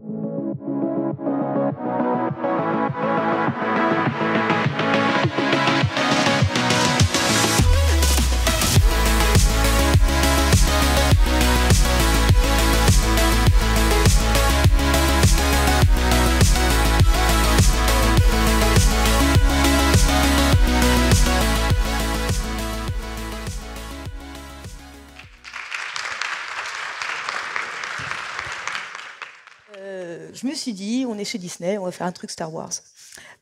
thank you on est chez Disney, on va faire un truc Star Wars.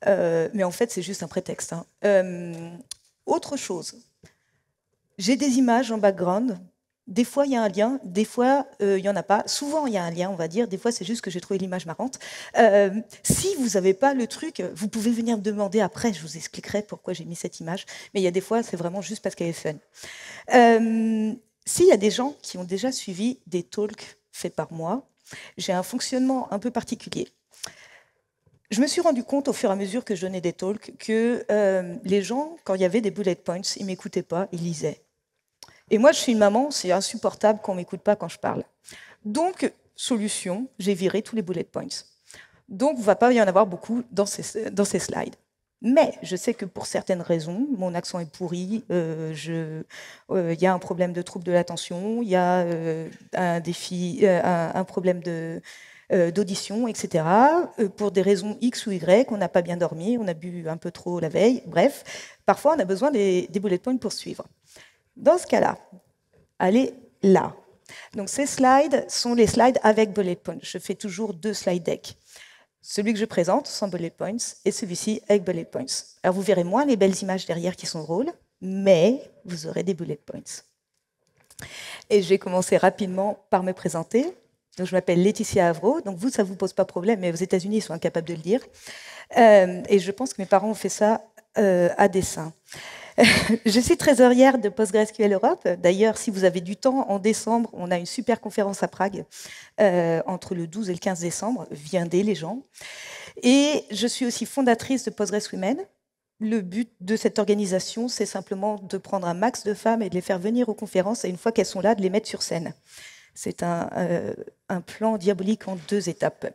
Euh, mais en fait, c'est juste un prétexte. Hein. Euh, autre chose, j'ai des images en background. Des fois, il y a un lien, des fois, euh, il n'y en a pas. Souvent, il y a un lien, on va dire. Des fois, c'est juste que j'ai trouvé l'image marrante. si vous n'avez pas le truc, vous pouvez venir me demander après, je vous expliquerai pourquoi j'ai mis cette image. Mais il y a des fois, c'est vraiment juste parce qu'elle est fun. S'il y a des gens qui ont déjà suivi des talks faits par moi, j'ai un fonctionnement un peu particulier je me suis rendu compte au fur et à mesure que je donnais des talks que euh, les gens, quand il y avait des bullet points, ils m'écoutaient pas, ils lisaient. Et moi, je suis une maman, c'est insupportable qu'on m'écoute pas quand je parle. Donc, solution, j'ai viré tous les bullet points. Donc, il ne va pas y en avoir beaucoup dans ces, dans ces slides. Mais je sais que pour certaines raisons, mon accent est pourri, euh, euh, il y a un problème de trouble de l'attention, il y a un défi, un, problème de, euh, d'audition, etc. Euh, pour des raisons X ou Y, on n'a pas bien dormi, on a bu un peu trop la veille, bref. Parfois, on a besoin des, des bullet points pour suivre. Dans ce cas-là, allez là. Donc ces slides sont les slides avec bullet points. Je fais toujours deux slide decks. Celui que je présente sans bullet points et celui-ci avec bullet points. Alors vous verrez moins les belles images derrière qui sont drôles, mais vous aurez des bullet points. Et j'ai commencé rapidement par me présenter je m'appelle Laetitia Avro. Donc, vous, ça ne vous pose pas problème, mais aux États-Unis, ils sont incapables de le dire. Euh, et je pense que mes parents ont fait ça euh, à dessein. je suis trésorière de PostgreSQL Europe. D'ailleurs, si vous avez du temps, en décembre, on a une super conférence à Prague, euh, entre le 12 et le 15 décembre. Viendez, les gens. Et je suis aussi fondatrice de Postgres Women. Le but de cette organisation, c'est simplement de prendre un max de femmes et de les faire venir aux conférences, et une fois qu'elles sont là, de les mettre sur scène. C'est euh, un, plan diabolique en deux étapes.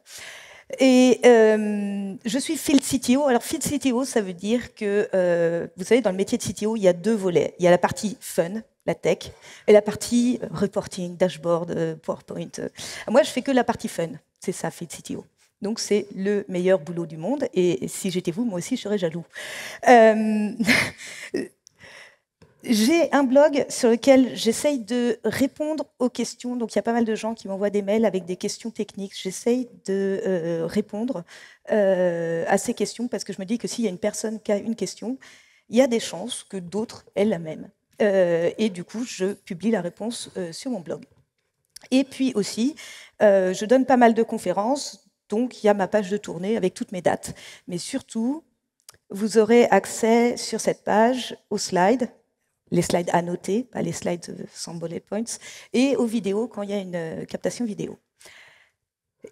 Et euh, je suis field CTO. Alors field CTO, ça veut dire que, euh, vous savez, dans le métier de CTO, il y a deux volets. Il y a la partie fun, la tech, et la partie reporting, dashboard, PowerPoint. Moi, je fais que la partie fun. C'est ça, field CTO. Donc c'est le meilleur boulot du monde. Et si j'étais vous, moi aussi, je serais jaloux. Euh, j'ai un blog sur lequel j'essaye de répondre aux questions. Donc, il y a pas mal de gens qui m'envoient des mails avec des questions techniques. J'essaye de euh, répondre euh, à ces questions parce que je me dis que s'il y a une personne qui a une question, il y a des chances que d'autres aient la même. Euh, et du coup, je publie la réponse sur mon blog. Et puis aussi, je donne pas mal de conférences. Donc, il y a ma page de tournée avec toutes mes dates. Mais surtout, vous aurez accès sur cette page aux slides les slides annotés, pas les slides sans bullet points, et aux vidéos quand il y a une euh, captation vidéo.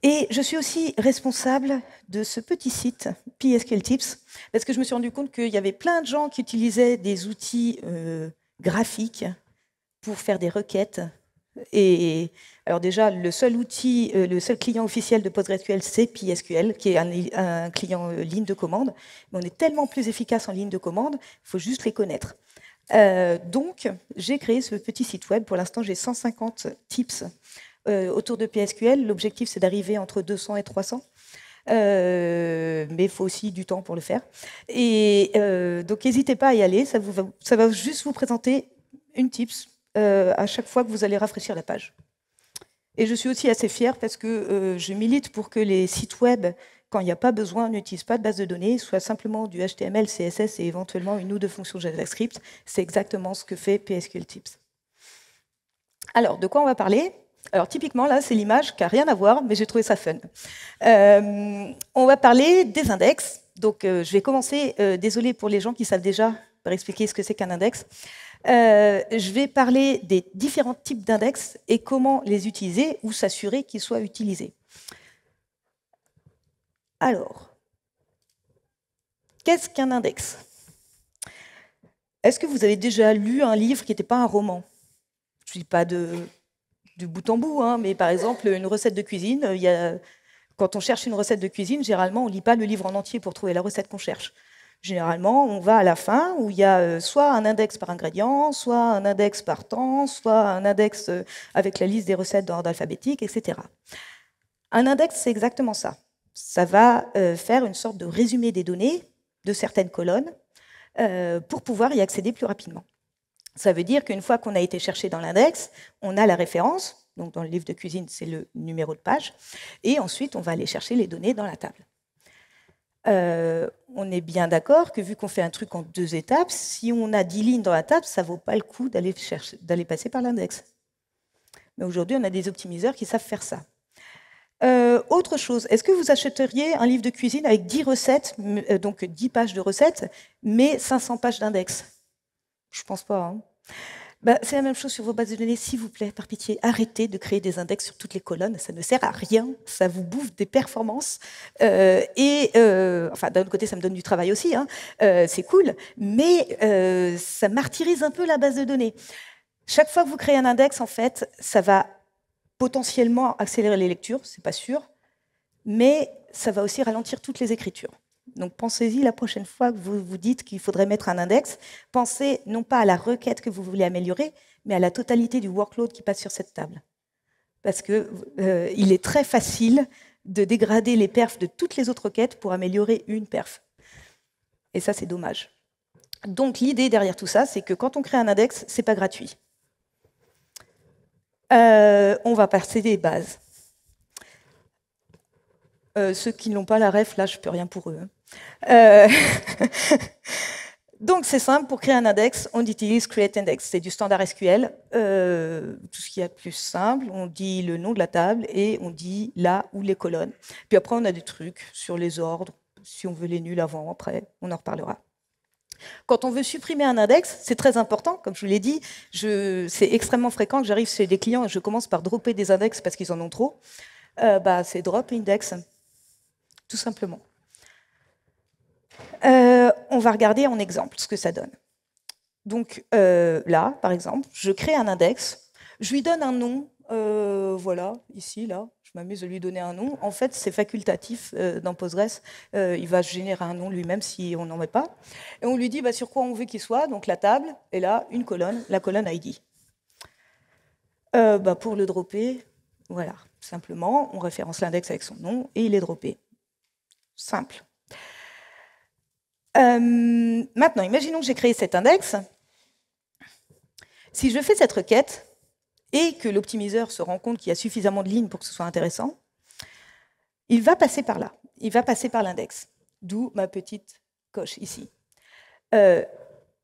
Et je suis aussi responsable de ce petit site PSQL Tips, parce que je me suis rendu compte qu'il y avait plein de gens qui utilisaient des outils euh, graphiques pour faire des requêtes. Et alors déjà, le seul outil, euh, le seul client officiel de PostgreSQL, c'est PSQL, qui est un, client ligne de commande. Mais on est tellement plus efficace en ligne de commande, il faut juste les connaître. Euh, donc, j'ai créé ce petit site web. Pour l'instant, j'ai 150 tips euh, autour de PSQL. L'objectif, c'est d'arriver entre 200 et 300. Euh, mais il faut aussi du temps pour le faire. Et donc, n'hésitez pas à y aller. Ça, ça, va, juste vous présenter une tips à chaque fois que vous allez rafraîchir la page. Et je suis aussi assez fière parce que je milite pour que les sites web quand il n'y a pas besoin, on n'utilise pas de base de données, soit simplement du HTML, CSS et éventuellement une ou deux fonctions JavaScript. C'est exactement ce que fait PSQL Tips. Alors, de quoi on va parler alors typiquement, là, c'est l'image qui n'a rien à voir, mais j'ai trouvé ça fun. Euh, on va parler des index. Donc euh, je vais commencer, euh, désolé pour les gens qui savent déjà, par expliquer ce que c'est qu'un index. je vais parler des différents types d'index et comment les utiliser ou s'assurer qu'ils soient utilisés. Alors, qu'est-ce qu'un index Est-ce que vous avez déjà lu un livre qui n'était pas un roman Je ne dis pas de, bout en bout, hein, mais par exemple, une recette de cuisine, quand on cherche une recette de cuisine, généralement, on ne lit pas le livre en entier pour trouver la recette qu'on cherche. Généralement, on va à la fin où il y a euh, soit un index par ingrédient, soit un index par temps, soit un index euh, avec la liste des recettes dans l'ordre alphabétique, etc. Un index, c'est exactement ça ça va euh, faire une sorte de résumé des données de certaines colonnes euh, pour pouvoir y accéder plus rapidement. Ça veut dire qu'une fois qu'on a été cherché dans l'index, on a la référence, donc dans le livre de cuisine, c'est le numéro de page, et ensuite on va aller chercher les données dans la table. Euh, on est bien d'accord que vu qu'on fait un truc en deux étapes, si on a 10 lignes dans la table, ça ne vaut pas le coup d'aller passer par l'index. Mais aujourd'hui, on a des optimiseurs qui savent faire ça. Euh, autre chose, est-ce que vous achèteriez un livre de cuisine avec 10 recettes, euh, donc 10 pages de recettes, mais 500 pages d'index Je pense pas. Hein. Bah, c'est la même chose sur vos bases de données. S'il vous plaît, par pitié, arrêtez de créer des index sur toutes les colonnes. Ça ne sert à rien. Ça vous bouffe des performances. Euh, et enfin, d'un autre côté, ça me donne du travail aussi. Hein. c'est cool, mais ça martyrise un peu la base de données. Chaque fois que vous créez un index, en fait, ça va potentiellement accélérer les lectures, c'est pas sûr, mais ça va aussi ralentir toutes les écritures. Donc pensez-y la prochaine fois que vous vous dites qu'il faudrait mettre un index. Pensez non pas à la requête que vous voulez améliorer, mais à la totalité du workload qui passe sur cette table. Parce que euh, il est très facile de dégrader les perfs de toutes les autres requêtes pour améliorer une perf. Et ça, c'est dommage. Donc l'idée derrière tout ça, c'est que quand on crée un index, c'est pas gratuit. Euh, on va passer des bases. Euh, ceux qui n'ont pas la ref, là, je peux rien pour eux. Hein. Euh, donc, c'est simple, pour créer un index, on utilise create index. C'est du standard SQL, tout ce qu'il y a de plus simple. On dit le nom de la table et on dit là où les colonnes. Puis après, on a des trucs sur les ordres, si on veut les nuls avant, après, on en reparlera. Quand on veut supprimer un index, c'est très important, comme je vous l'ai dit, c'est extrêmement fréquent que j'arrive chez des clients et je commence par dropper des index parce qu'ils en ont trop. Euh, bah, c'est drop index, tout simplement. Euh, on va regarder en exemple ce que ça donne. Donc euh, là, par exemple, je crée un index, je lui donne un nom euh, voilà, ici, là, je m'amuse à lui donner un nom. En fait, c'est facultatif euh, dans Postgres. Euh, il va générer un nom lui-même si on n'en met pas. Et on lui dit bah, sur quoi on veut qu'il soit. Donc la table, et là, une colonne, la colonne ID. Bah, pour le dropper, voilà, simplement, on référence l'index avec son nom et il est droppé. Simple. maintenant, imaginons que j'ai créé cet index. Si je fais cette requête, et que l'optimiseur se rend compte qu'il y a suffisamment de lignes pour que ce soit intéressant, il va passer par là, il va passer par l'index, d'où ma petite coche ici. Euh,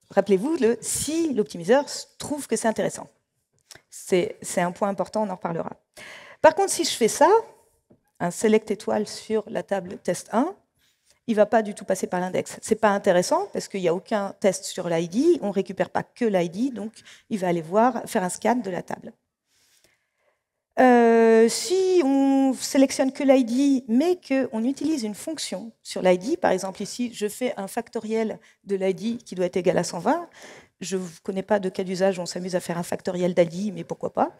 rappelez-vous, si l'optimiseur trouve que c'est intéressant, c'est un point important, on en reparlera. Par contre, si je fais ça, un select étoile sur la table test 1, il ne va pas du tout passer par l'index. C'est pas intéressant parce qu'il n'y a aucun test sur l'ID, on ne récupère pas que l'ID, donc il va aller voir, faire un scan de la table. Euh, si on sélectionne que l'ID, mais qu'on utilise une fonction sur l'ID, par exemple ici, je fais un factoriel de l'ID qui doit être égal à 120. Je ne connais pas de cas d'usage, on s'amuse à faire un factoriel d'ID, mais pourquoi pas.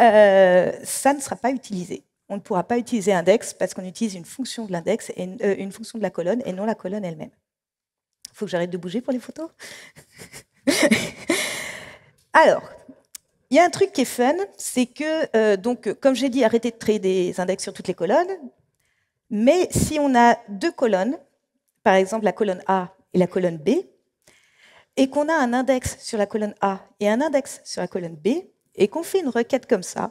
Euh, ça ne sera pas utilisé on ne pourra pas utiliser index parce qu'on utilise une fonction de l'index et euh, une fonction de la colonne et non la colonne elle-même. Il faut que j'arrête de bouger pour les photos. Alors, il y a un truc qui est fun, c'est que euh, donc comme j'ai dit, arrêtez de créer des index sur toutes les colonnes. Mais si on a deux colonnes, par exemple la colonne A et la colonne B, et qu'on a un index sur la colonne A et un index sur la colonne B, et qu'on fait une requête comme ça,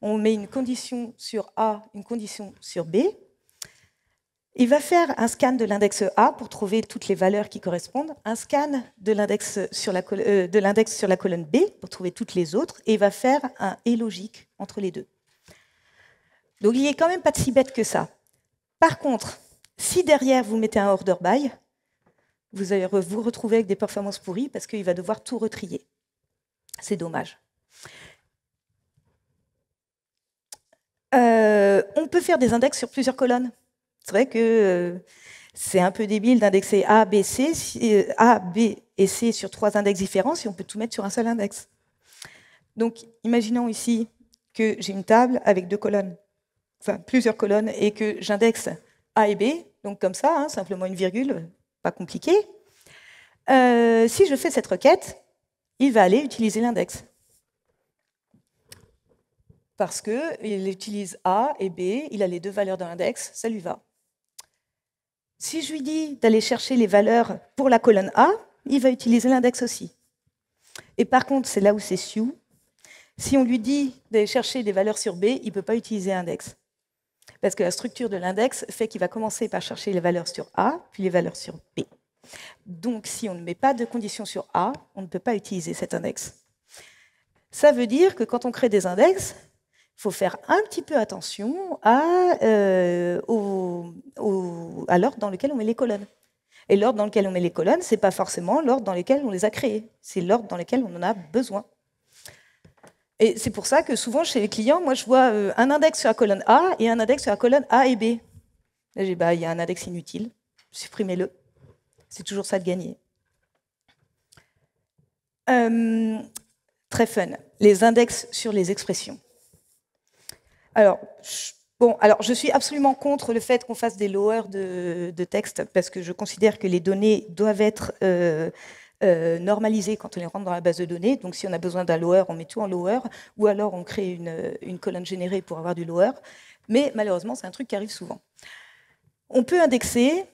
on met une condition sur A, une condition sur B. Il va faire un scan de l'index A pour trouver toutes les valeurs qui correspondent, un scan de l'index sur, la euh, colonne B pour trouver toutes les autres, et il va faire un et logique entre les deux. Donc il n'est quand même pas si bête que ça. Par contre, si derrière vous mettez un order by, vous allez vous retrouver avec des performances pourries parce qu'il va devoir tout retrier. C'est dommage. Euh, on peut faire des index sur plusieurs colonnes. C'est vrai que euh, c'est un peu débile d'indexer A, B, C, euh, A, B et C sur trois index différents si on peut tout mettre sur un seul index. Donc, imaginons ici que j'ai une table avec deux colonnes, enfin plusieurs colonnes, et que j'indexe A et B, donc comme ça, hein, simplement une virgule, pas compliqué. si je fais cette requête, il va aller utiliser l'index parce qu'il utilise A et B, il a les deux valeurs d'un l'index, ça lui va. Si je lui dis d'aller chercher les valeurs pour la colonne A, il va utiliser l'index aussi. Et par contre, c'est là où c'est siou. Si on lui dit d'aller chercher des valeurs sur B, il ne peut pas utiliser l'index, Parce que la structure de l'index fait qu'il va commencer par chercher les valeurs sur A, puis les valeurs sur B. Donc, si on ne met pas de condition sur A, on ne peut pas utiliser cet index. Ça veut dire que quand on crée des index, il faut faire un petit peu attention euh, à, l'ordre dans lequel on met les colonnes. Et l'ordre dans lequel on met les colonnes, ce n'est pas forcément l'ordre dans lequel on les a créées, c'est l'ordre dans lequel on en a besoin. Et c'est pour ça que souvent chez les clients, moi je vois euh, un index sur la colonne A et un index sur la colonne A et B. Là, j'ai bah il y a un index inutile, supprimez-le. C'est toujours ça de gagner. Euh, très fun. Les index sur les expressions. Alors, je, bon, alors je suis absolument contre le fait qu'on fasse des lower de, texte parce que je considère que les données doivent être euh, euh, normalisées quand on les rentre dans la base de données. Donc, si on a besoin d'un lower, on met tout en lower ou alors on crée une, colonne générée pour avoir du lower. Mais malheureusement, c'est un truc qui arrive souvent. On peut indexer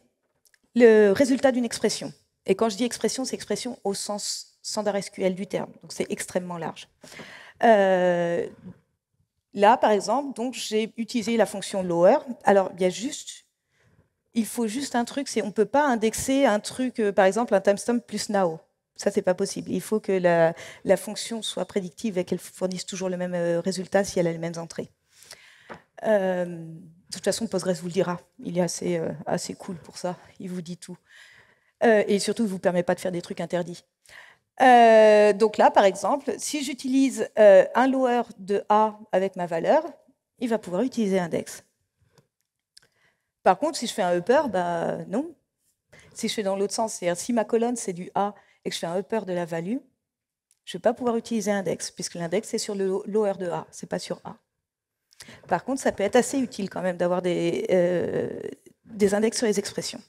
le résultat d'une expression. Et quand je dis expression, c'est expression au sens standard SQL du terme. Donc, c'est extrêmement large. Euh, Là, par exemple, donc j'ai utilisé la fonction lower. Alors, il y a juste, il faut juste un truc, c'est on peut pas indexer un truc, euh, par exemple un timestamp plus now. Ça, c'est pas possible. Il faut que la, fonction soit prédictive et qu'elle fournisse toujours le même euh, résultat si elle a les mêmes entrées. Euh, de toute façon, Postgres vous le dira. Il est assez, assez cool pour ça. Il vous dit tout. et surtout, il ne vous permet pas de faire des trucs interdits. Euh, donc là, par exemple, si j'utilise euh, un lower de A avec ma valeur, il va pouvoir utiliser index. Par contre, si je fais un upper, bah, non. Si je fais dans l'autre sens, c'est-à-dire si ma colonne c'est du A et que je fais un upper de la value, je ne vais pas pouvoir utiliser index, puisque l'index est sur le lower de A, c'est pas sur A. Par contre, ça peut être assez utile quand même d'avoir des, euh, des index sur les expressions.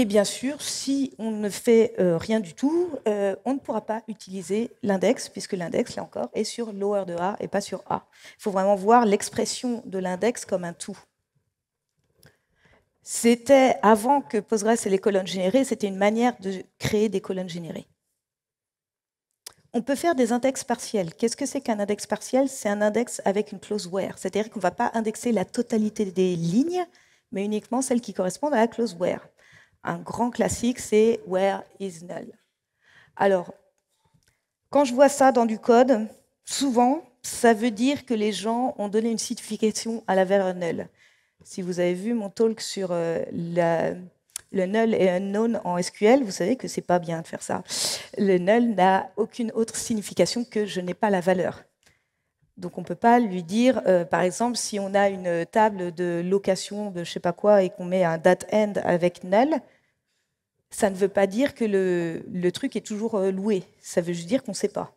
Et bien sûr, si on ne fait euh, rien du tout, euh, on ne pourra pas utiliser l'index, puisque l'index, là encore, est sur lower de A et pas sur A. Il faut vraiment voir l'expression de l'index comme un tout. C'était avant que Postgres et les colonnes générées, c'était une manière de créer des colonnes générées. On peut faire des index partiels. Qu'est-ce que c'est qu'un index partiel C'est un index avec une clause where, c'est-à-dire qu'on ne va pas indexer la totalité des lignes, mais uniquement celles qui correspondent à la clause where un grand classique, c'est where is null. Alors, quand je vois ça dans du code, souvent, ça veut dire que les gens ont donné une signification à la valeur null. Si vous avez vu mon talk sur euh, le null et unknown en SQL, vous savez que c'est pas bien de faire ça. Le null n'a aucune autre signification que je n'ai pas la valeur. Donc on ne peut pas lui dire, euh, par exemple, si on a une table de location de je sais pas quoi et qu'on met un date end avec null, ça ne veut pas dire que le, truc est toujours euh, loué. Ça veut juste dire qu'on ne sait pas.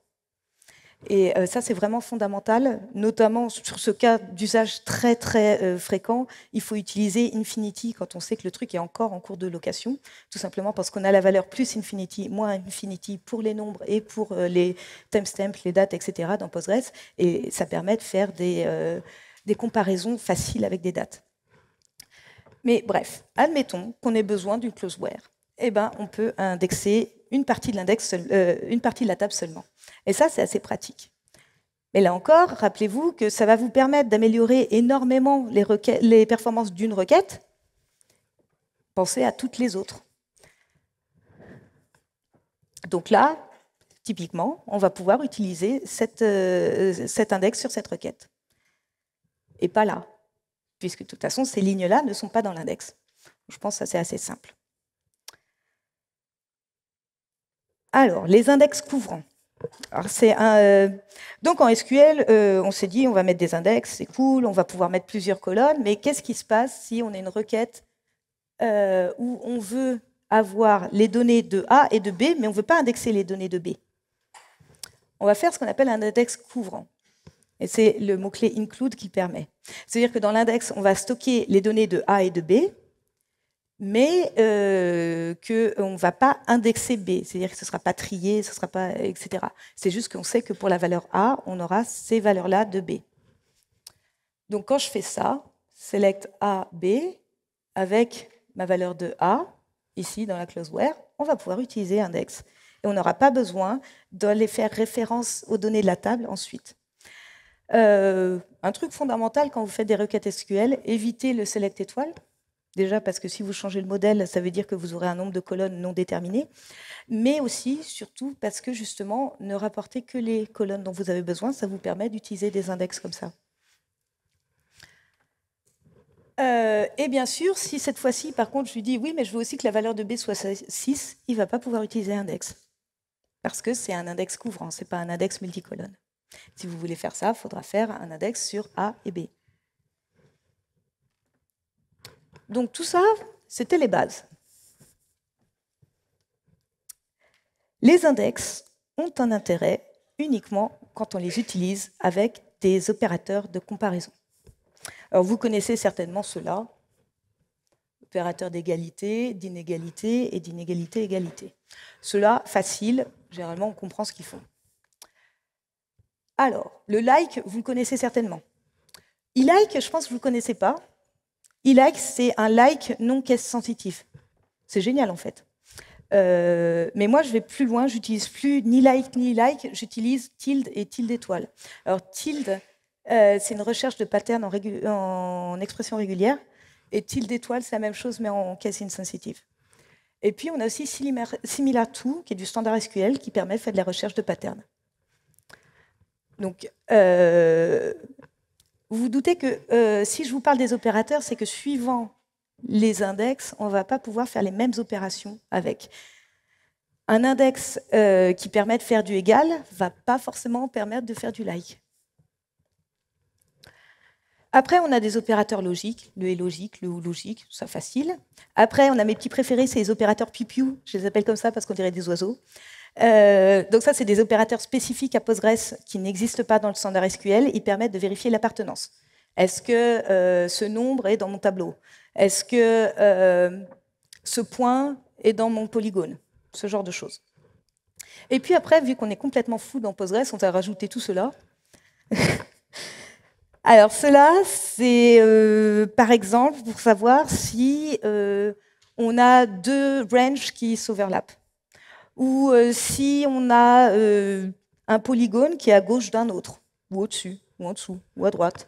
Et euh, ça, c'est vraiment fondamental, notamment sur ce cas d'usage très très euh, fréquent. Il faut utiliser Infinity quand on sait que le truc est encore en cours de location, tout simplement parce qu'on a la valeur plus Infinity, moins Infinity pour les nombres et pour les timestamps, les dates, etc. dans Postgres. Et ça permet de faire des, des comparaisons faciles avec des dates. Mais bref, admettons qu'on ait besoin d'une closeware. Eh ben, on peut indexer une partie de l'index, euh, une partie de la table seulement. Et ça, c'est assez pratique. Mais là encore, rappelez-vous que ça va vous permettre d'améliorer énormément les, performances d'une requête. Pensez à toutes les autres. Donc là, typiquement, on va pouvoir utiliser euh, cet index sur cette requête. Et pas là, puisque de toute façon, ces lignes-là ne sont pas dans l'index. Je pense que c'est assez simple. Alors, les index couvrants. Euh, donc en SQL, euh, on s'est dit on va mettre des index, c'est cool, on va pouvoir mettre plusieurs colonnes, mais qu'est-ce qui se passe si on a une requête euh, où on veut avoir les données de A et de B, mais on ne veut pas indexer les données de B On va faire ce qu'on appelle un index couvrant. Et c'est le mot-clé include qui permet. C'est-à-dire que dans l'index, on va stocker les données de A et de B, mais euh, qu'on euh, ne va pas indexer B, c'est-à-dire que ce ne sera pas trié, ce sera pas, etc. C'est juste qu'on sait que pour la valeur A, on aura ces valeurs-là de B. Donc quand je fais ça, select A, B, avec ma valeur de A, ici dans la clause where, on va pouvoir utiliser index. Et on n'aura pas besoin d'aller faire référence aux données de la table ensuite. Euh, un truc fondamental quand vous faites des requêtes SQL, évitez le select étoile Déjà parce que si vous changez le modèle, ça veut dire que vous aurez un nombre de colonnes non déterminé, mais aussi, surtout, parce que justement, ne rapporter que les colonnes dont vous avez besoin, ça vous permet d'utiliser des index comme ça. Euh, et bien sûr, si cette fois-ci, par contre, je lui dis oui, mais je veux aussi que la valeur de B soit 6, il ne va pas pouvoir utiliser index. Parce que c'est un index couvrant, ce n'est pas un index multicolonne. Si vous voulez faire ça, il faudra faire un index sur A et B. Donc tout ça, c'était les bases. Les index ont un intérêt uniquement quand on les utilise avec des opérateurs de comparaison. Alors vous connaissez certainement cela, opérateurs d'égalité, d'inégalité et d'inégalité-égalité. Cela, facile, généralement on comprend ce qu'ils font. Alors, le like, vous le connaissez certainement. E-like, je pense que vous ne le connaissez pas, E-like, c'est un like non caisse sensitif. C'est génial en fait. Euh, mais moi, je vais plus loin. J'utilise plus ni like ni like. J'utilise tilde et tilde étoile. Alors tilde, euh, c'est une recherche de pattern en, expression régulière, et tilde étoile, c'est la même chose mais en caisse insensitive. Et puis on a aussi similar to, qui est du standard SQL, qui permet de faire de la recherche de pattern. Donc euh, vous vous doutez que euh, si je vous parle des opérateurs, c'est que suivant les index, on ne va pas pouvoir faire les mêmes opérations avec. Un index euh, qui permet de faire du égal ne va pas forcément permettre de faire du like. Après, on a des opérateurs logiques, le et logique, le ou logique, ça facile. Après, on a mes petits préférés, c'est les opérateurs pipiou, je les appelle comme ça parce qu'on dirait des oiseaux. Euh, donc ça, c'est des opérateurs spécifiques à Postgres qui n'existent pas dans le standard SQL. Ils permettent de vérifier l'appartenance. Est-ce que euh, ce nombre est dans mon tableau Est-ce que euh, ce point est dans mon polygone Ce genre de choses. Et puis après, vu qu'on est complètement fou dans Postgres, on va rajouter tout cela. Alors cela, c'est par exemple pour savoir si on a deux ranges qui s'overlappent ou euh, si on a euh, un polygone qui est à gauche d'un autre, ou au-dessus, ou en dessous, ou à droite,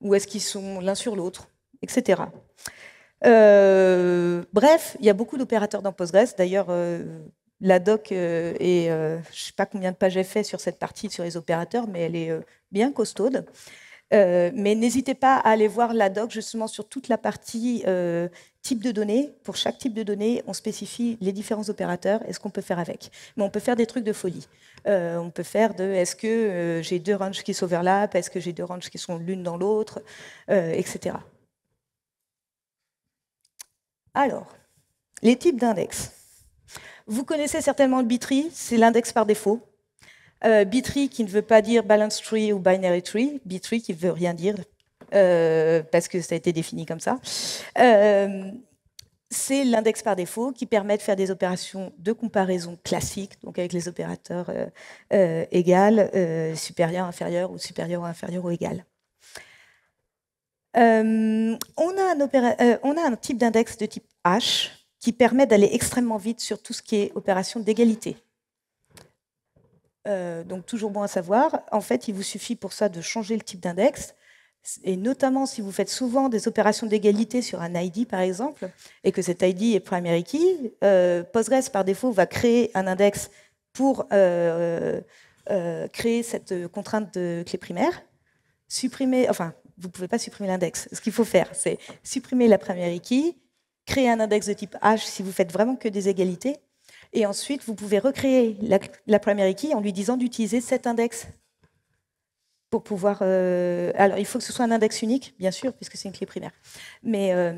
ou est-ce qu'ils sont l'un sur l'autre, etc. Euh, bref, il y a beaucoup d'opérateurs dans Postgres. D'ailleurs, la doc est, je ne sais pas combien de pages j'ai fait sur cette partie sur les opérateurs, mais elle est bien costaude. Euh, mais n'hésitez pas à aller voir la doc justement sur toute la partie euh, type de données. Pour chaque type de données, on spécifie les différents opérateurs et ce qu'on peut faire avec. Mais on peut faire des trucs de folie. Euh, on peut faire de est-ce que j'ai deux ranges qui s'overlap est-ce que j'ai deux ranges qui sont l'une dans l'autre, etc. Alors, les types d'index. Vous connaissez certainement le b c'est l'index par défaut. Euh, B-tree qui ne veut pas dire balance tree ou binary tree, B-tree qui veut rien dire euh, parce que ça a été défini comme ça. Euh, c'est l'index par défaut qui permet de faire des opérations de comparaison classiques, donc avec les opérateurs égal, supérieur, inférieur ou supérieur ou inférieur ou égal. On a, un on, a un type d'index de type H qui permet d'aller extrêmement vite sur tout ce qui est opération d'égalité. Euh, donc toujours bon à savoir. En fait, il vous suffit pour ça de changer le type d'index. Et notamment si vous faites souvent des opérations d'égalité sur un ID, par exemple, et que cet ID est primary key, euh, Postgres, par défaut, va créer un index pour euh, euh, créer cette contrainte de clé primaire. Supprimer, enfin, vous ne pouvez pas supprimer l'index. Ce qu'il faut faire, c'est supprimer la primary key, créer un index de type H si vous faites vraiment que des égalités, et ensuite, vous pouvez recréer la, primary key en lui disant d'utiliser cet index pour pouvoir. Euh, alors, il faut que ce soit un index unique, bien sûr, puisque c'est une clé primaire. Mais euh,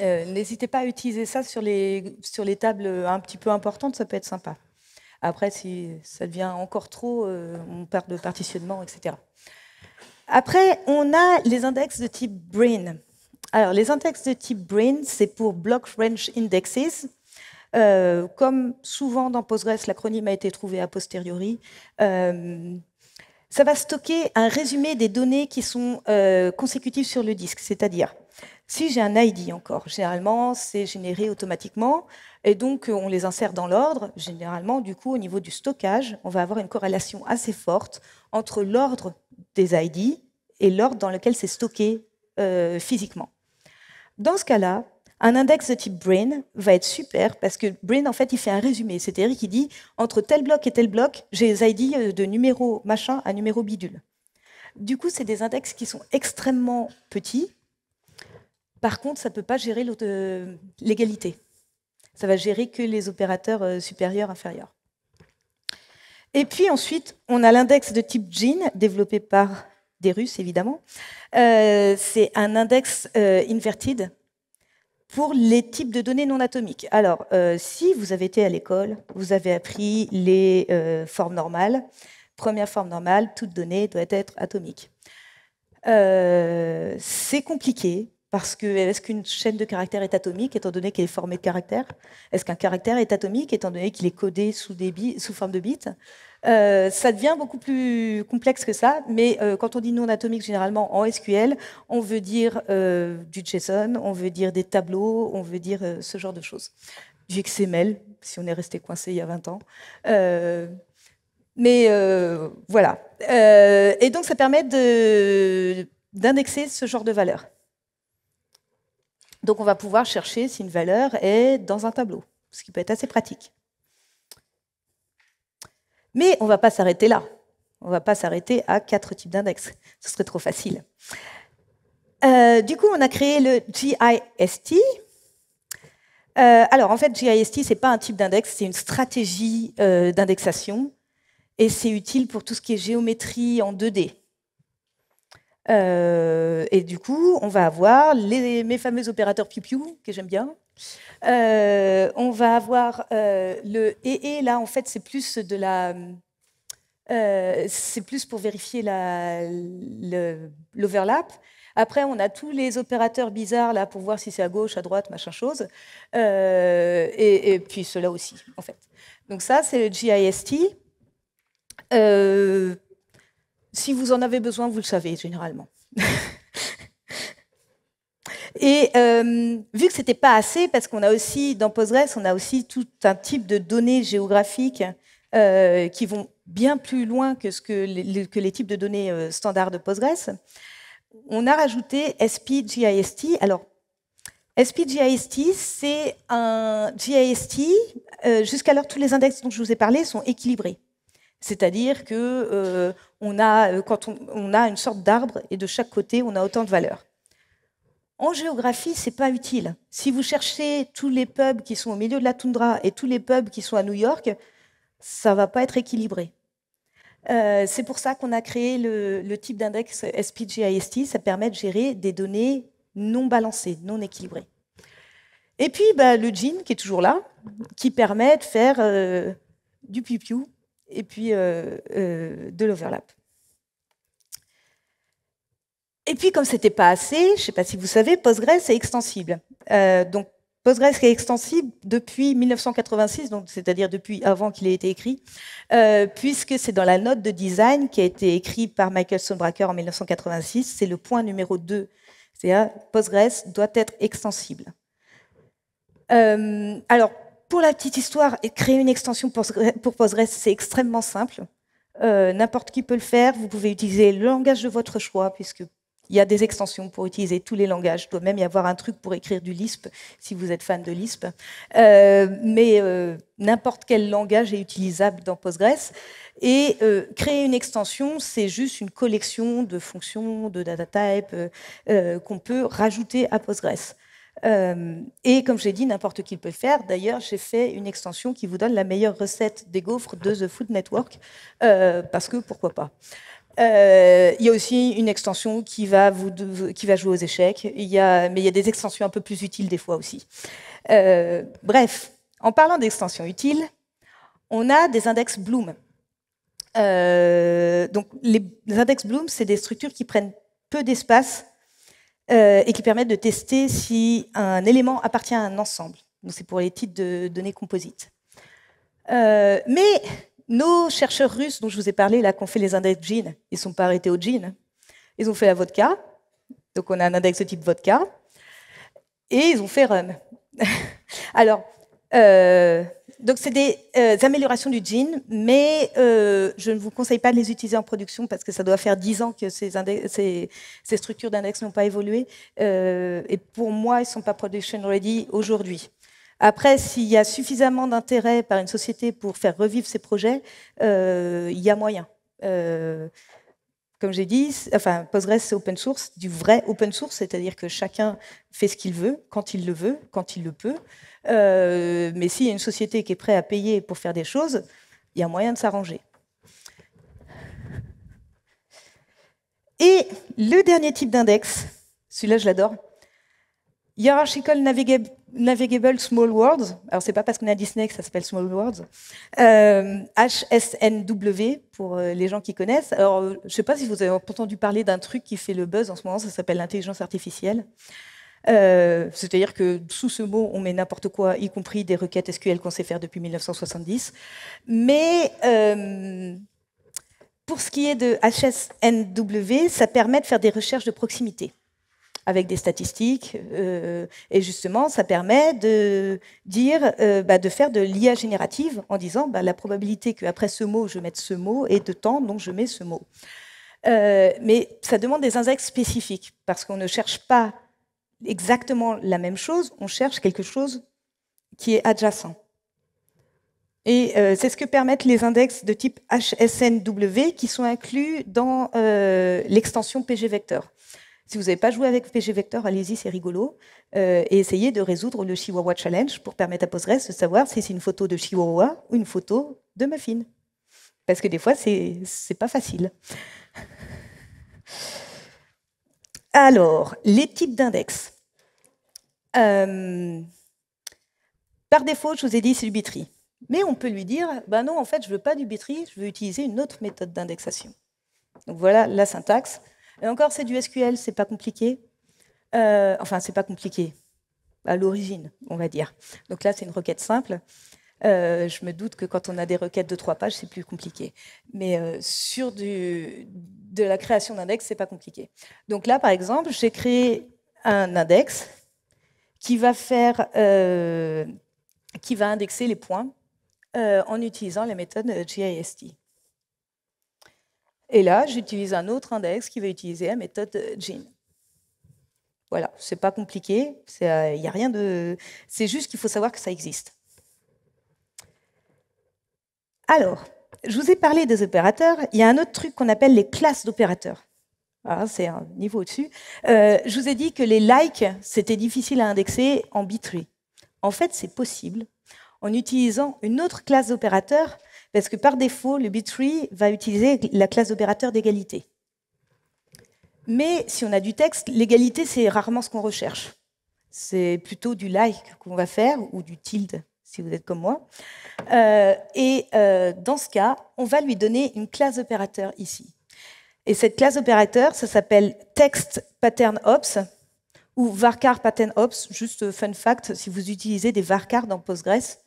euh, n'hésitez pas à utiliser ça sur les, sur les tables un petit peu importantes, ça peut être sympa. Après, si ça devient encore trop, on parle de partitionnement, etc. Après, on a les index de type brain. Alors, les index de type brain, c'est pour Block Range Indexes. Euh, comme souvent dans Postgres, l'acronyme a été trouvé a posteriori. Euh, ça va stocker un résumé des données qui sont euh, consécutives sur le disque, c'est-à-dire si j'ai un ID encore, généralement c'est généré automatiquement et donc on les insère dans l'ordre. Généralement, du coup, au niveau du stockage, on va avoir une corrélation assez forte entre l'ordre des ID et l'ordre dans lequel c'est stocké physiquement. Dans ce cas-là, un index de type Brain va être super parce que Brain, en fait, il fait un résumé. C'est-à-dire qu'il dit, entre tel bloc et tel bloc, j'ai les ID euh, de numéro machin à numéro bidule. Du coup, c'est des index qui sont extrêmement petits. Par contre, ça ne peut pas gérer euh, l'égalité. Ça va gérer que les opérateurs euh, supérieurs, inférieurs. Et puis ensuite, on a l'index de type gene, développé par des Russes, évidemment. c'est un index inverted, pour les types de données non atomiques. Alors, euh, si vous avez été à l'école, vous avez appris les euh, formes normales. Première forme normale, toute donnée doit être atomique. Euh, c'est compliqué parce que est-ce qu'une chaîne de caractères est atomique étant donné qu'elle est formée de caractères Est-ce qu'un caractère est atomique étant donné qu'il est codé sous, sous forme de bits euh, ça devient beaucoup plus complexe que ça, mais euh, quand on dit non atomique, généralement en SQL, on veut dire euh, du JSON, on veut dire des tableaux, on veut dire ce genre de choses. Du XML, si on est resté coincé il y a 20 ans. mais voilà. et donc ça permet d'indexer ce genre de valeurs. Donc on va pouvoir chercher si une valeur est dans un tableau, ce qui peut être assez pratique. Mais on ne va pas s'arrêter là. On ne va pas s'arrêter à quatre types d'index. Ce serait trop facile. Euh, du coup, on a créé le GIST. Euh, alors, en fait, GIST, ce n'est pas un type d'index, c'est une stratégie euh, d'indexation. Et c'est utile pour tout ce qui est géométrie en 2D. et du coup, on va avoir mes fameux opérateurs piu que j'aime bien, euh, on va avoir euh, le et, là en fait c'est plus de la euh, c'est plus pour vérifier l'overlap. Après, on a tous les opérateurs bizarres là pour voir si c'est à gauche, à droite, machin chose. Et, et, puis cela aussi, en fait. Donc ça, c'est le GIST. si vous en avez besoin, vous le savez généralement. Et euh, vu que c'était pas assez, parce qu'on a aussi dans Postgres, on a aussi tout un type de données géographiques euh, qui vont bien plus loin que ce que les, que les types de données euh, standards de Postgres. On a rajouté SPGIST. Alors SPGIST, c'est un GIST. Euh, jusqu'alors, tous les index dont je vous ai parlé sont équilibrés. C'est-à-dire que euh, on a, euh, quand on, on, a une sorte d'arbre et de chaque côté, on a autant de valeurs. En géographie, c'est pas utile. Si vous cherchez tous les pubs qui sont au milieu de la toundra et tous les pubs qui sont à New York, ça va pas être équilibré. Euh, c'est pour ça qu'on a créé le, type d'index SPGIST. Ça permet de gérer des données non balancées, non équilibrées. Et puis, bah, le GIN qui est toujours là, qui permet de faire euh, du pipiou et puis euh, de l'overlap. Et puis, comme c'était pas assez, je sais pas si vous savez, Postgres est extensible. Euh, donc, Postgres est extensible depuis 1986, donc c'est-à-dire depuis avant qu'il ait été écrit, euh, puisque c'est dans la note de design qui a été écrite par Michael Sonbracker en 1986, c'est le point numéro 2. C'est-à-dire Postgres doit être extensible. Euh, alors, pour la petite histoire, créer une extension pour Postgres, c'est extrêmement simple. N'importe qui peut le faire. Vous pouvez utiliser le langage de votre choix, puisque il y a des extensions pour utiliser tous les langages. Il doit même y avoir un truc pour écrire du Lisp, si vous êtes fan de Lisp. Euh, mais euh, n'importe quel langage est utilisable dans Postgres. Et euh, créer une extension, c'est juste une collection de fonctions, de data types qu'on peut rajouter à Postgres. et comme j'ai dit, n'importe qui peut le faire. D'ailleurs, j'ai fait une extension qui vous donne la meilleure recette des gaufres de The Food Network, parce que pourquoi pas. Euh, il y a aussi une extension qui va, vous, qui va jouer aux échecs. mais il y a des extensions un peu plus utiles des fois aussi. Euh, bref, en parlant d'extensions utiles, on a des index Bloom. Euh, donc les, index Bloom, c'est des structures qui prennent peu d'espace et qui permettent de tester si un élément appartient à un ensemble. Donc c'est pour les types de données composites. mais nos chercheurs russes dont je vous ai parlé, là, ont fait les index gin, ils ne sont pas arrêtés au gin. Ils ont fait la vodka. Donc, on a un index de type vodka. Et ils ont fait rum. Alors, euh, donc, c'est des euh, améliorations du jean, mais euh, je ne vous conseille pas de les utiliser en production parce que ça doit faire dix ans que ces structures d'index n'ont pas évolué. et pour moi, ils ne sont pas production ready aujourd'hui. Après, s'il y a suffisamment d'intérêt par une société pour faire revivre ses projets, euh, il y a moyen euh, comme j'ai dit, enfin, Postgres, c'est open source, du vrai open source, c'est-à-dire que chacun fait ce qu'il veut, quand il le veut, quand il le peut. Euh, mais s'il y a une société qui est prête à payer pour faire des choses, il y a moyen de s'arranger. Et le dernier type d'index, celui-là, je l'adore, Hierarchical Navigable Small Worlds. Alors, c'est pas parce qu'on a Disney que ça s'appelle Small Worlds. HSNW, euh, pour euh, les gens qui connaissent. Alors, euh, je sais pas si vous avez entendu parler d'un truc qui fait le buzz en ce moment, ça s'appelle l'intelligence artificielle. C'est-à-dire que sous ce mot, on met n'importe quoi, y compris des requêtes SQL qu'on sait faire depuis 1970. Mais pour ce qui est de HSNW, ça permet de faire des recherches de proximité avec des statistiques. Euh, et justement, ça permet de dire, euh, bah, de faire de l'IA générative en disant bah, la probabilité qu'après ce mot, je mette ce mot et de temps, donc je mets ce mot. Euh, mais ça demande des index spécifiques parce qu'on ne cherche pas exactement la même chose, on cherche quelque chose qui est adjacent. Et c'est ce que permettent les index de type HSNW qui sont inclus dans l'extension PG si vous n'avez pas joué avec PG Vector, allez-y, c'est rigolo. Euh, essayez de résoudre le Chihuahua Challenge pour permettre à Postgres de savoir si c'est une photo de Chihuahua ou une photo de muffin. Parce que des fois, c'est pas facile. Alors, les types d'index. Euh, par défaut, je vous ai dit, c'est du Mais on peut lui dire, ben non, en fait, je ne veux pas du bitri, je veux utiliser une autre méthode d'indexation. Donc voilà la syntaxe encore, c'est du SQL, c'est pas compliqué. Enfin, euh, enfin, c'est pas compliqué à l'origine, on va dire. Donc là, c'est une requête simple. Euh, je me doute que quand on a des requêtes de trois pages, c'est plus compliqué. Mais euh, sur de la création d'index, c'est pas compliqué. Donc là, par exemple, j'ai créé un index qui va faire, qui va indexer les points en utilisant la méthode GIST. Et là, j'utilise un autre index qui va utiliser la méthode euh, GIN. Voilà, c'est pas compliqué, il euh, a rien de, c'est juste qu'il faut savoir que ça existe. Alors, je vous ai parlé des opérateurs. Il y a un autre truc qu'on appelle les classes d'opérateurs. Ah, c'est un niveau au-dessus. Euh, je vous ai dit que les likes, c'était difficile à indexer en bitrie En fait, c'est possible en utilisant une autre classe d'opérateurs parce que par défaut, le bitree va utiliser la classe opérateur d'égalité. Mais si on a du texte, l'égalité, c'est rarement ce qu'on recherche. C'est plutôt du like qu'on va faire, ou du tilde, si vous êtes comme moi. Euh, et euh, dans ce cas, on va lui donner une classe d'opérateur ici. Et cette classe opérateur, ça s'appelle text pattern ou varchar pattern Juste euh, fun fact, si vous utilisez des varchars dans Postgres,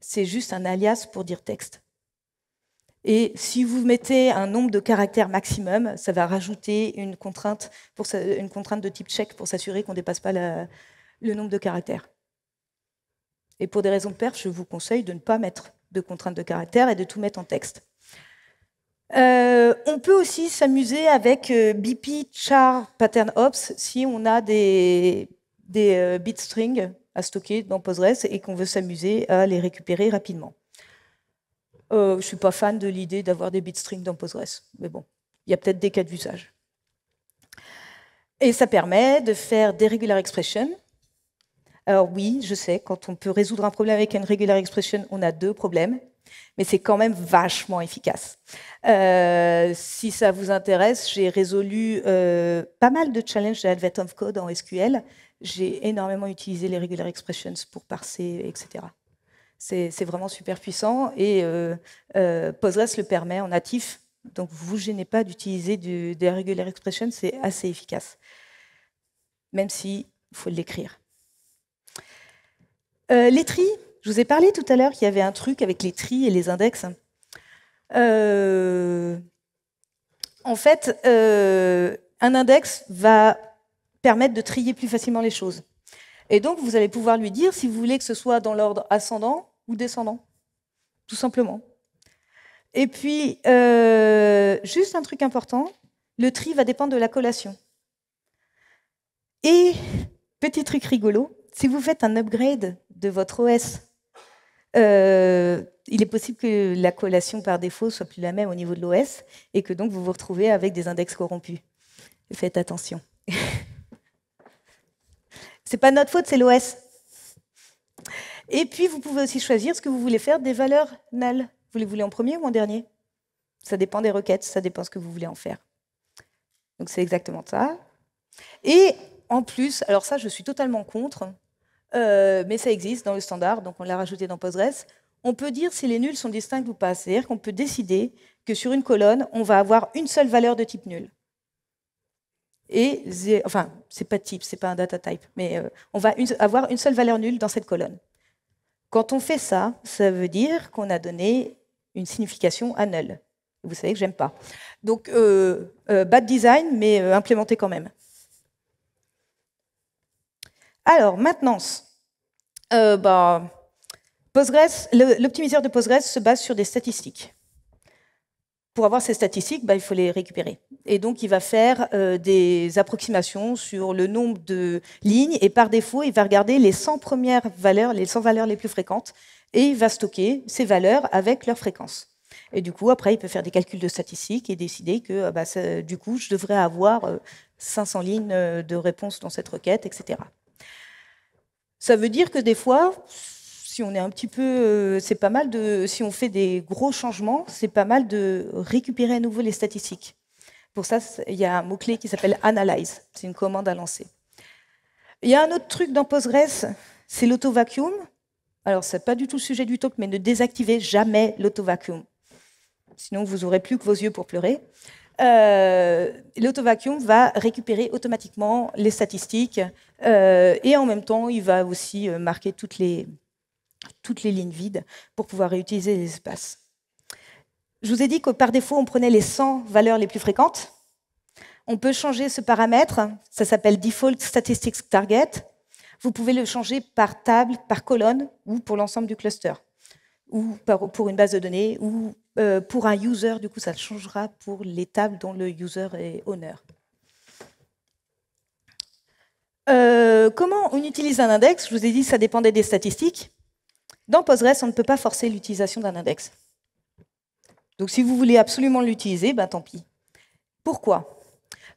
c'est juste un alias pour dire texte. Et si vous mettez un nombre de caractères maximum, ça va rajouter une contrainte, pour une contrainte de type check pour s'assurer qu'on ne dépasse pas le nombre de caractères. Et pour des raisons de perf, je vous conseille de ne pas mettre de contraintes de caractères et de tout mettre en texte. Euh, on peut aussi s'amuser avec euh, BP char pattern ops si on a des, des euh, bitstrings à stocker dans Postgres et qu'on veut s'amuser à les récupérer rapidement. Euh, je ne suis pas fan de l'idée d'avoir des bitstrings dans Postgres. Mais bon, il y a peut-être des cas d'usage. Et ça permet de faire des regular expressions. Alors oui, je sais, quand on peut résoudre un problème avec une regular expression, on a deux problèmes, mais c'est quand même vachement efficace. Euh, si ça vous intéresse, j'ai résolu euh, pas mal de challenges d'Advent of Code en SQL. J'ai énormément utilisé les regular expressions pour parser, etc. C'est vraiment super puissant et euh, euh, Postgres le permet en natif. Donc vous ne vous gênez pas d'utiliser des regular expressions, c'est assez efficace. Même si faut l'écrire. Euh, les tris, je vous ai parlé tout à l'heure qu'il y avait un truc avec les tris et les index. en fait, un index va permettre de trier plus facilement les choses. Et donc, vous allez pouvoir lui dire, si vous voulez que ce soit dans l'ordre ascendant, ou descendant, tout simplement. Et puis, euh, juste un truc important, le tri va dépendre de la collation. Et, petit truc rigolo, si vous faites un upgrade de votre OS, euh, il est possible que la collation par défaut soit plus la même au niveau de l'OS et que donc vous vous retrouvez avec des index corrompus. Faites attention. c'est pas notre faute, c'est l'OS. Et puis, vous pouvez aussi choisir ce que vous voulez faire des valeurs nulles. Vous les voulez en premier ou en dernier Ça dépend des requêtes, ça dépend ce que vous voulez en faire. Donc, c'est exactement ça. Et en plus, alors ça, je suis totalement contre, euh, mais ça existe dans le standard, donc on l'a rajouté dans Postgres. On peut dire si les nuls sont distincts ou pas. C'est-à-dire qu'on peut décider que sur une colonne, on va avoir une seule valeur de type nul. Et enfin, c'est pas type, c'est pas un data type, mais euh, on va avoir une seule valeur nulle dans cette colonne. Quand on fait ça, ça veut dire qu'on a donné une signification à null. Vous savez que j'aime pas. Donc, euh, euh, bad design, mais euh, implémenté quand même. Alors, maintenance. Bah, l'optimiseur de Postgres se base sur des statistiques pour avoir ces statistiques, bah, il faut les récupérer. Et donc, il va faire euh, des approximations sur le nombre de lignes et par défaut, il va regarder les 100 premières valeurs, les 100 valeurs les plus fréquentes et il va stocker ces valeurs avec leur fréquence. Et du coup, après, il peut faire des calculs de statistiques et décider que euh, bah, du coup, je devrais avoir 500 euh, lignes de réponse dans cette requête, etc. Ça veut dire que des fois, on est un petit peu, euh, c'est pas mal de, si on fait des gros changements, c'est pas mal de récupérer à nouveau les statistiques. Pour ça, il y a un mot-clé qui s'appelle analyze. C'est une commande à lancer. Il y a un autre truc dans Postgres, c'est l'autovacuum Alors, ce n'est pas du tout le sujet du talk, mais ne désactivez jamais l'autovacuum Sinon, vous n'aurez plus que vos yeux pour pleurer. Euh, l'autovacuum lauto va récupérer automatiquement les statistiques euh, et en même temps, il va aussi marquer toutes les, toutes les lignes vides pour pouvoir réutiliser les espaces. Je vous ai dit que par défaut, on prenait les 100 valeurs les plus fréquentes. On peut changer ce paramètre, ça s'appelle Default Statistics Target. Vous pouvez le changer par table, par colonne ou pour l'ensemble du cluster, ou pour une base de données, ou euh, pour un user. Du coup, ça changera pour les tables dont le user est owner. Euh, comment on utilise un index Je vous ai dit, que ça dépendait des statistiques. Dans Postgres, on ne peut pas forcer l'utilisation d'un index. Donc si vous voulez absolument l'utiliser, ben, tant pis. Pourquoi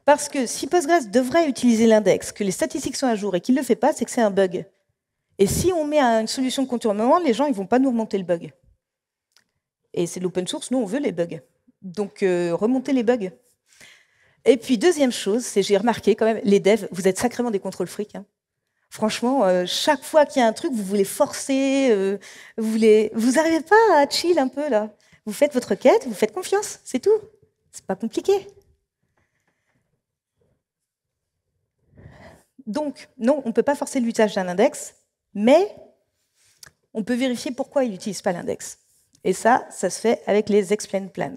Parce que si Postgres devrait utiliser l'index, que les statistiques sont à jour et qu'il ne le fait pas, c'est que c'est un bug. Et si on met une solution de contournement, les gens ne vont pas nous remonter le bug. Et c'est l'open source, nous on veut les bugs. Donc euh, remonter les bugs. Et puis deuxième chose, c'est j'ai remarqué quand même, les devs, vous êtes sacrément des contrôles fric. Hein. Franchement, euh, chaque fois qu'il y a un truc, vous voulez forcer, euh, vous voulez, vous n'arrivez pas à chill un peu là. Vous faites votre quête, vous faites confiance, c'est tout. C'est pas compliqué. Donc, non, on ne peut pas forcer l'usage d'un index, mais on peut vérifier pourquoi il n'utilise pas l'index. Et ça, ça se fait avec les explain plans.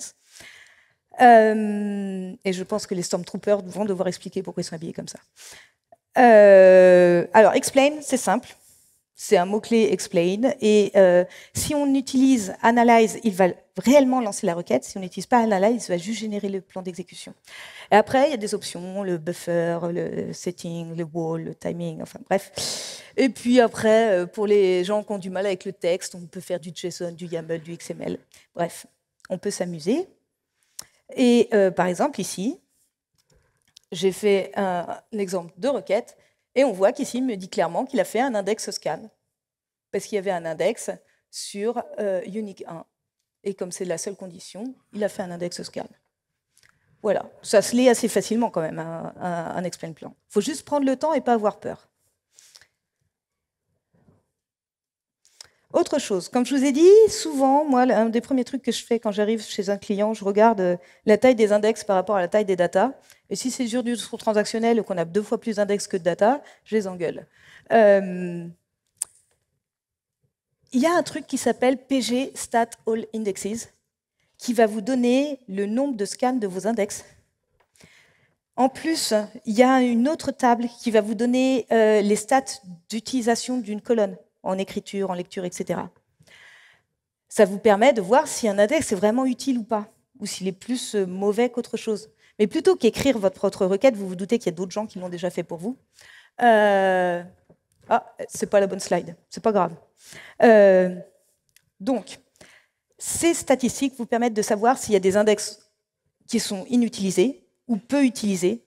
Euh, et je pense que les Stormtroopers vont devoir expliquer pourquoi ils sont habillés comme ça. Euh, alors, explain, c'est simple. C'est un mot-clé explain. Et euh, si on utilise analyze, il va réellement lancer la requête. Si on n'utilise pas analyze, il va juste générer le plan d'exécution. Et après, il y a des options, le buffer, le setting, le wall, le timing, enfin bref. Et puis après, euh, pour les gens qui ont du mal avec le texte, on peut faire du JSON, du YAML, du XML. Bref, on peut s'amuser. Et euh, par exemple, ici, j'ai fait un, exemple de requête, et on voit qu'ici, il me dit clairement qu'il a fait un index scan, parce qu'il y avait un index sur euh, Unique 1. Et comme c'est la seule condition, il a fait un index scan. Voilà, ça se lit assez facilement quand même, un, explain plan. Il faut juste prendre le temps et pas avoir peur. Autre chose, comme je vous ai dit, souvent, moi, un des premiers trucs que je fais quand j'arrive chez un client, je regarde euh, la taille des index par rapport à la taille des datas. Et si c'est sur du transactionnel et qu'on a deux fois plus d'index que de data, je les engueule. Euh, il y a un truc qui s'appelle PG Stat qui va vous donner le nombre de scans de vos index. En plus, il y a une autre table qui va vous donner euh, les stats d'utilisation d'une colonne en écriture, en lecture, etc. Ça vous permet de voir si un index est vraiment utile ou pas, ou s'il est plus euh, mauvais qu'autre chose. Mais plutôt qu'écrire votre propre requête, vous vous doutez qu'il y a d'autres gens qui l'ont déjà fait pour vous. Ah, Ah, c'est pas la bonne slide, c'est pas grave. Euh, donc, ces statistiques vous permettent de savoir s'il y a des index qui sont inutilisés ou peu utilisés,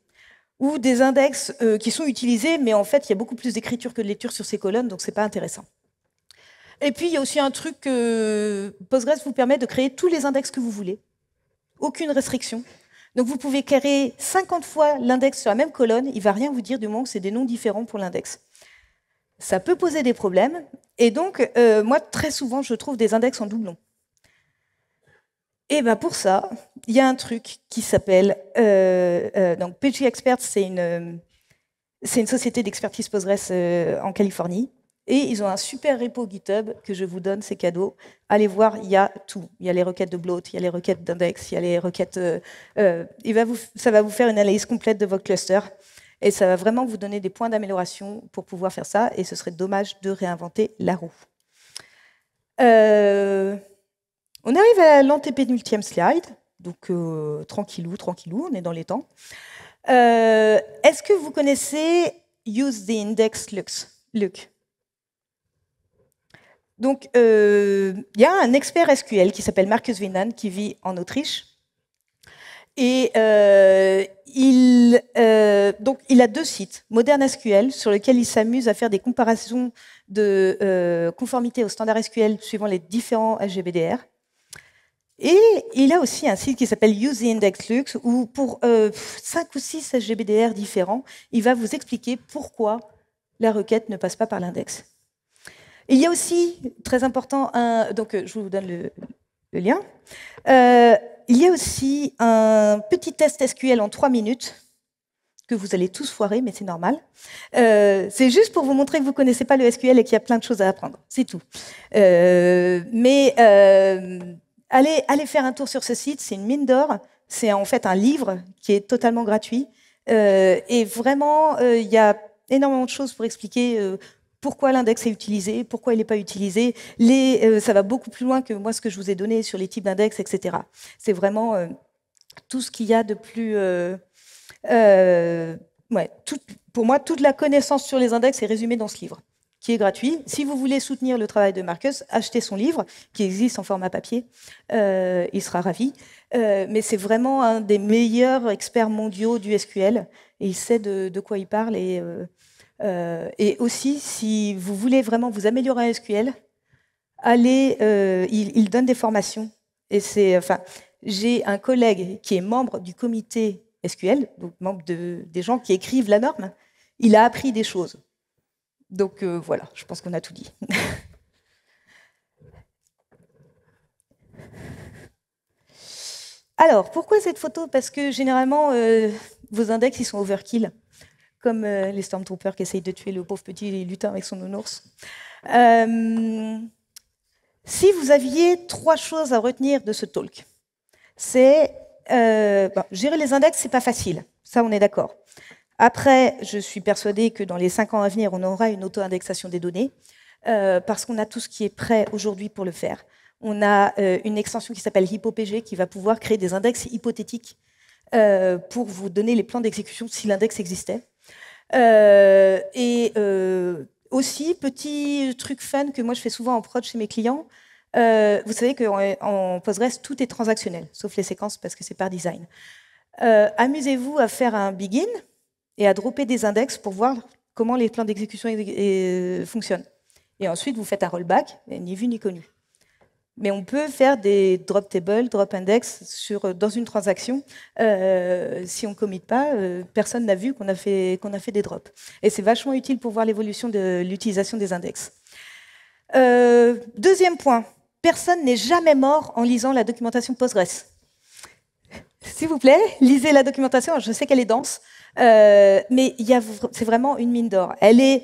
ou des index euh, qui sont utilisés, mais en fait, il y a beaucoup plus d'écriture que de lecture sur ces colonnes, donc ce n'est pas intéressant. Et puis, il y a aussi un truc que Postgres vous permet de créer tous les index que vous voulez. Aucune restriction. Donc vous pouvez carrer 50 fois l'index sur la même colonne, il ne va rien vous dire du moment que c'est des noms différents pour l'index. Ça peut poser des problèmes, et donc euh, moi très souvent je trouve des index en doublon. Et bien pour ça, il y a un truc qui s'appelle euh, euh, donc PG Experts, c'est une c'est une société d'expertise Postgres en Californie et ils ont un super repo GitHub que je vous donne, c'est cadeau. Allez voir, il y a tout. Il y a les requêtes de bloat, il y a les requêtes d'index, il y a les requêtes. Euh, euh, ça va vous faire une analyse complète de votre cluster. Et ça va vraiment vous donner des points d'amélioration pour pouvoir faire ça. Et ce serait dommage de réinventer la roue. Euh, on arrive à l'antépénultième slide. Donc, tranquille, tranquillou, tranquillou, on est dans les temps. Est-ce que vous connaissez Use the Index look donc, euh, il y a un expert SQL qui s'appelle Marcus Winan, qui vit en Autriche. Et euh, il, euh, donc, il a deux sites, Modern SQL, sur lequel il s'amuse à faire des comparaisons de conformité au standard SQL suivant les différents HGBDR. Et il a aussi un site qui s'appelle Use the Index Lux, où pour cinq ou six SGBDR différents, il va vous expliquer pourquoi la requête ne passe pas par l'index. Il y a aussi, très important, donc euh, je vous donne le, lien, euh, il y a aussi un petit test SQL en trois minutes que vous allez tous foirer, mais c'est normal. Euh, c'est juste pour vous montrer que vous ne connaissez pas le SQL et qu'il y a plein de choses à apprendre. C'est tout. mais allez, allez faire un tour sur ce site, c'est une mine d'or. C'est en fait un livre qui est totalement gratuit. et vraiment, il y a énormément de choses pour expliquer pourquoi l'index est utilisé, pourquoi il n'est pas utilisé. Euh, ça va beaucoup plus loin que moi ce que je vous ai donné sur les types d'index, etc. C'est vraiment euh, tout ce qu'il y a de plus... Euh, pour moi, toute la connaissance sur les index est résumée dans ce livre, qui est gratuit. Si vous voulez soutenir le travail de Marcus, achetez son livre, qui existe en format papier. il sera ravi. mais c'est vraiment un des meilleurs experts mondiaux du SQL. Et il sait de, quoi il parle. Et euh, et aussi, si vous voulez vraiment vous améliorer en SQL, allez, euh, il, donne des formations. Et c'est, enfin, j'ai un collègue qui est membre du comité SQL, donc membre des gens qui écrivent la norme. Il a appris des choses. Donc euh, voilà, je pense qu'on a tout dit. Alors, pourquoi cette photo Parce que généralement, vos index, ils sont overkill comme euh, les Stormtroopers qui essayent de tuer le pauvre petit lutin avec son ours. Euh, si vous aviez trois choses à retenir de ce talk, c'est euh, gérer les index, c'est pas facile, ça on est d'accord. Après, je suis persuadée que dans les cinq ans à venir, on aura une auto-indexation des données euh, parce qu'on a tout ce qui est prêt aujourd'hui pour le faire. On a une extension qui s'appelle HypoPG qui va pouvoir créer des index hypothétiques pour vous donner les plans d'exécution si l'index existait. Euh, et euh, aussi, petit truc fun que moi je fais souvent en prod chez mes clients, euh, vous savez qu'en Postgres, tout est transactionnel, sauf les séquences parce que c'est par design. Euh, Amusez-vous à faire un begin et à dropper des index pour voir comment les plans d'exécution euh, fonctionnent. Et ensuite, vous faites un rollback, ni vu ni connu. Mais on peut faire des drop table, drop index sur, dans une transaction. Euh, si on ne commit pas, euh, personne n'a vu qu'on a, fait, qu'on a fait des drops. Et c'est vachement utile pour voir l'évolution de l'utilisation des index. Euh, deuxième point, personne n'est jamais mort en lisant la documentation Postgres. S'il vous plaît, lisez la documentation. je sais qu'elle est dense, mais c'est vraiment une mine d'or. Elle est,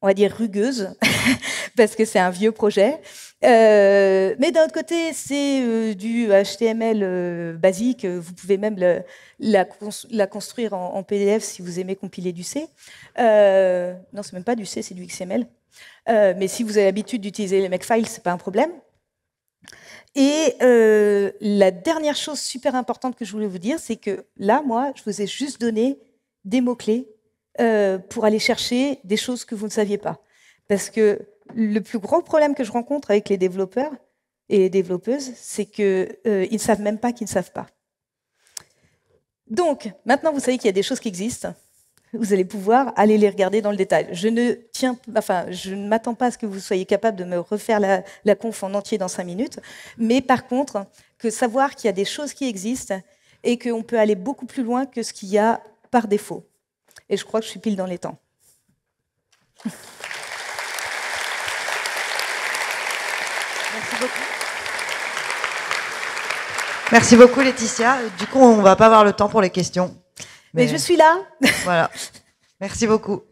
on va dire, rugueuse, parce que c'est un vieux projet. Euh, mais d'un autre côté, c'est euh, du HTML euh, basique. Vous pouvez même la, la, construire en, en, PDF si vous aimez compiler du C. non, c'est même pas du C, c'est du XML. mais si vous avez l'habitude d'utiliser les Makefiles, c'est pas un problème. Et la dernière chose super importante que je voulais vous dire, c'est que là, moi, je vous ai juste donné des mots-clés pour aller chercher des choses que vous ne saviez pas. Parce que le plus grand problème que je rencontre avec les développeurs et les développeuses, c'est qu'ils euh, ne savent même pas qu'ils ne savent pas. Donc, maintenant, vous savez qu'il y a des choses qui existent. Vous allez pouvoir aller les regarder dans le détail. Je ne tiens, enfin, je ne m'attends pas à ce que vous soyez capable de me refaire la, la conf en entier dans cinq minutes, mais par contre, que savoir qu'il y a des choses qui existent et qu'on peut aller beaucoup plus loin que ce qu'il y a par défaut. Et je crois que je suis pile dans les temps. Merci beaucoup. Merci beaucoup, Laetitia. Du coup, on va pas avoir le temps pour les questions. mais je suis là. Voilà. Merci beaucoup.